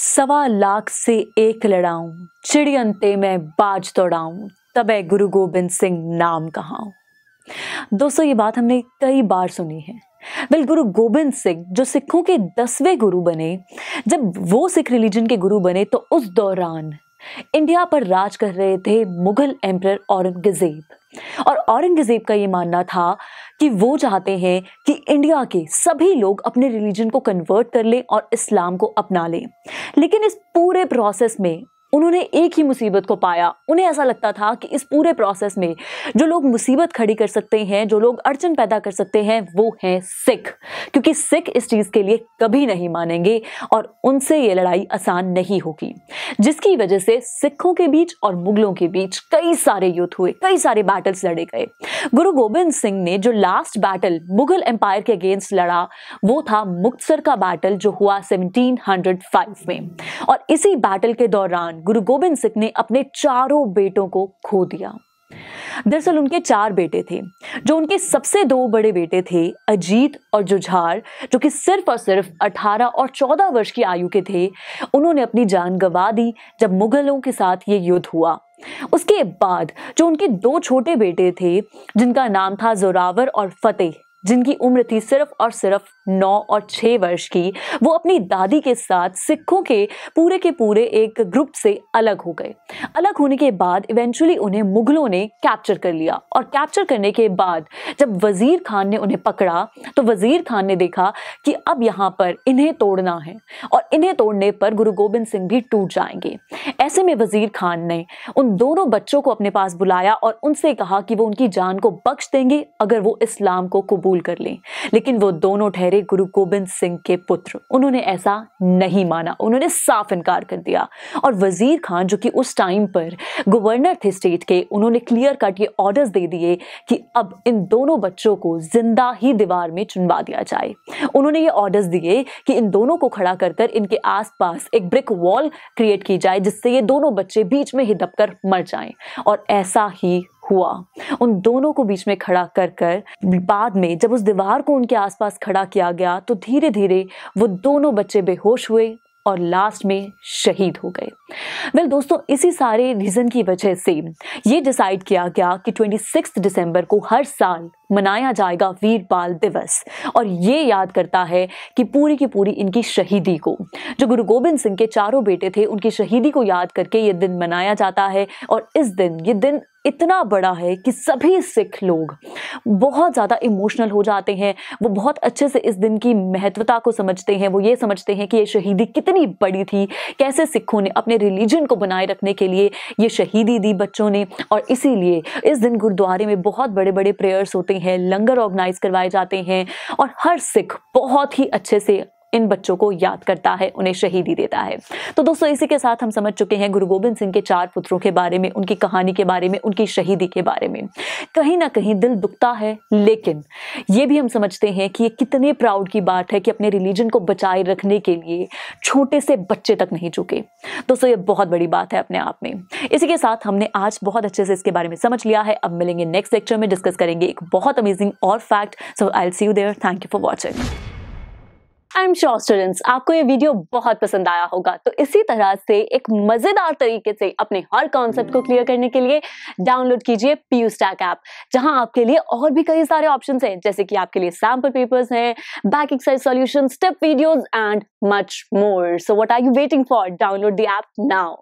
सवा लाख से एक लड़ाऊं चिड़ियंते में बाज तोड़ाऊं है गुरु गोबिंद सिंह नाम कहाऊं दोस्तों ये बात हमने कई बार सुनी है वेल गुरु गोबिंद सिंह जो सिखों के दसवें गुरु बने जब वो सिख रिलीजन के गुरु बने तो उस दौरान इंडिया पर राज कर रहे थे मुगल एम्प्रर औरंगजेब और औरंगजेब का ये मानना था कि वो चाहते हैं कि इंडिया के सभी लोग अपने रिलीजन को कन्वर्ट कर लें और इस्लाम को अपना लें लेकिन इस पूरे प्रोसेस में उन्होंने एक ही मुसीबत को पाया उन्हें ऐसा लगता था कि इस पूरे प्रोसेस में जो लोग मुसीबत खड़ी कर सकते हैं जो लोग अड़चन पैदा कर सकते हैं वो हैं सिख क्योंकि सिख इस चीज़ के लिए कभी नहीं मानेंगे और उनसे ये लड़ाई आसान नहीं होगी जिसकी वजह से सिखों के बीच और मुगलों के बीच कई सारे युद्ध हुए कई सारे बैटल्स लड़े गए गुरु गोबिंद सिंह ने जो लास्ट बैटल मुगल एम्पायर के अगेंस्ट लड़ा वो था मुक्तसर का बैटल जो हुआ सेवनटीन में और इसी बैटल के दौरान गुरु गोबिंद सिंह ने अपने चारों बेटों को खो दिया दरअसल उनके चार बेटे थे जो उनके सबसे दो बड़े बेटे थे अजीत और जुझार जो कि सिर्फ और सिर्फ 18 और 14 वर्ष की आयु के थे उन्होंने अपनी जान गंवा दी जब मुगलों के साथ ये युद्ध हुआ उसके बाद जो उनके दो छोटे बेटे थे जिनका नाम था जोरावर और फतेह जिनकी उम्र थी सिर्फ और सिर्फ नौ और छः वर्ष की वो अपनी दादी के साथ सिखों के पूरे के पूरे एक ग्रुप से अलग हो गए अलग होने के बाद इवेंचुअली उन्हें मुगलों ने कैप्चर कर लिया और कैप्चर करने के बाद जब वज़ीर खान ने उन्हें पकड़ा तो वज़ीर खान ने देखा कि अब यहाँ पर इन्हें तोड़ना है और इन्हें तोड़ने पर गुरु गोबिंद सिंह भी टूट जाएंगे ऐसे में वज़ीर खान ने उन दोनों बच्चों को अपने पास बुलाया और उनसे कहा कि वो उनकी जान को बख्श देंगे अगर वो इस्लाम को कबूल कर लें लेकिन वो दोनों ठहरे मेरे गुरु गोबिंद सिंह के पुत्र उन्होंने ऐसा नहीं माना उन्होंने साफ इनकार कर दिया और वजीर खान जो कि उस टाइम पर गवर्नर थे स्टेट के उन्होंने क्लियर कट ये ऑर्डर्स दे दिए कि अब इन दोनों बच्चों को जिंदा ही दीवार में चुनवा दिया जाए उन्होंने ये ऑर्डर्स दिए कि इन दोनों को खड़ा कर कर इनके आसपास एक ब्रिक वॉल क्रिएट की जाए जिससे ये दोनों बच्चे बीच में ही दबकर मर जाएं और ऐसा ही हुआ उन दोनों को बीच में खड़ा कर कर बाद में जब उस दीवार को उनके आसपास खड़ा किया गया तो धीरे धीरे वो दोनों बच्चे बेहोश हुए और लास्ट में शहीद हो गए वेल दोस्तों इसी सारे रीज़न की वजह से ये डिसाइड किया गया कि 26 दिसंबर को हर साल मनाया जाएगा वीर बाल दिवस और ये याद करता है कि पूरी की पूरी इनकी शहीदी को जो गुरु गोबिंद सिंह के चारों बेटे थे उनकी शहीदी को याद करके ये दिन मनाया जाता है और इस दिन ये दिन इतना बड़ा है कि सभी सिख लोग बहुत ज़्यादा इमोशनल हो जाते हैं वो बहुत अच्छे से इस दिन की महत्वता को समझते हैं वो ये समझते हैं कि ये शहीदी कितनी बड़ी थी कैसे सिखों ने अपने रिलीजन को बनाए रखने के लिए ये शहीदी दी बच्चों ने और इसीलिए इस दिन गुरुद्वारे में बहुत बड़े बड़े प्रेयर्स होते हैं लंगर ऑर्गेनाइज करवाए जाते हैं और हर सिख बहुत ही अच्छे से इन बच्चों को याद करता है उन्हें शहीदी देता है तो दोस्तों इसी के साथ हम समझ चुके हैं गुरु गोबिंद सिंह के चार पुत्रों के बारे में उनकी कहानी के बारे में उनकी शहीदी के बारे में कहीं ना कहीं दिल दुखता है लेकिन ये भी हम समझते हैं कि ये कितने प्राउड की बात है कि अपने रिलीजन को बचाए रखने के लिए छोटे से बच्चे तक नहीं चुके दोस्तों ये बहुत बड़ी बात है अपने आप में इसी के साथ हमने आज बहुत अच्छे से इसके बारे में समझ लिया है अब मिलेंगे नेक्स्ट लेक्चर में डिस्कस करेंगे एक बहुत अमेजिंग और fact so I see you there thank you for watching I am sure students आपको ये वीडियो बहुत पसंद आया होगा तो इसी तरह से एक मजेदार तरीके से अपने हर कॉन्सेप्ट को क्लियर करने के लिए डाउनलोड कीजिए पीयू स्टैक ऐप जहां आपके लिए और भी कई सारे ऑप्शन हैं जैसे कि आपके लिए सैम्पल पेपर्स हैं back exercise solution step videos and much more so what are you waiting for download दाउ ऐप नाउ